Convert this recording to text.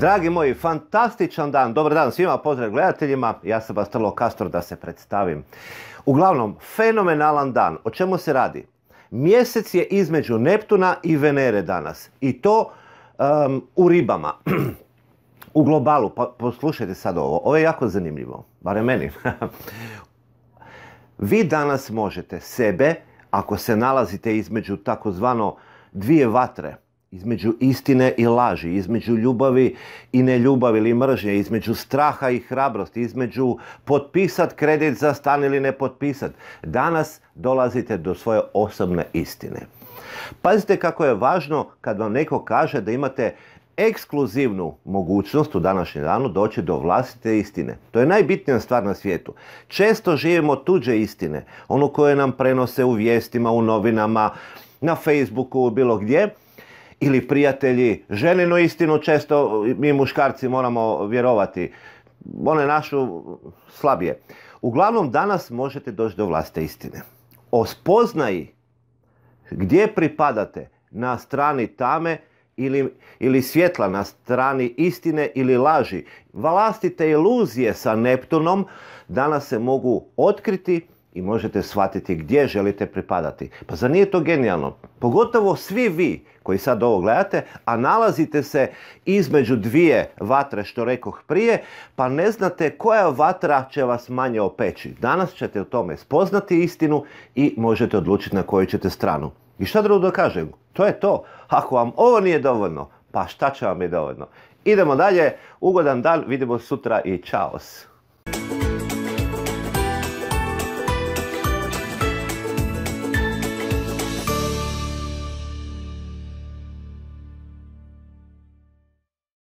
Dragi moji, fantastičan dan. Dobar dan svima, pozdrav gledateljima. Ja sam trlo Kastor da se predstavim. Uglavnom, fenomenalan dan. O čemu se radi? Mjesec je između Neptuna i Venere danas. I to u ribama. u globalu. Pa, poslušajte sad ovo. Ovo je jako zanimljivo. Bare meni. Vi danas možete sebe, ako se nalazite između takozvano dvije vatre, između istine i laži, između ljubavi i neljubavi ili mržnje, između straha i hrabrosti, između potpisat kredit za stan ili ne potpisat. Danas dolazite do svoje osobne istine. Pazite kako je važno kad vam neko kaže da imate ekskluzivnu mogućnost u današnjem danu doći do vlastite istine. To je najbitnija stvar na svijetu. Često živimo tuđe istine, ono koje nam prenose u vijestima, u novinama, na Facebooku, bilo gdje, ili prijatelji. Ženinu istinu često mi muškarci moramo vjerovati. One našu slabije. Uglavnom danas možete doći do vlaste istine. O spoznaji gdje pripadate na strani tame ili, ili svjetla na strani istine ili laži. Vlastite iluzije sa Neptunom danas se mogu otkriti i možete shvatiti gdje želite pripadati. Pa zar nije to genijalno? Pogotovo svi vi koji sad ovo gledate, a nalazite se između dvije vatre što rekoh prije, pa ne znate koja vatra će vas manje opeći. Danas ćete o tome spoznati istinu i možete odlučiti na koju ćete stranu. I šta drugo da kažem? To je to. Ako vam ovo nije dovoljno, pa šta će vam je dovoljno? Idemo dalje, ugodan dan, vidimo sutra i čaos.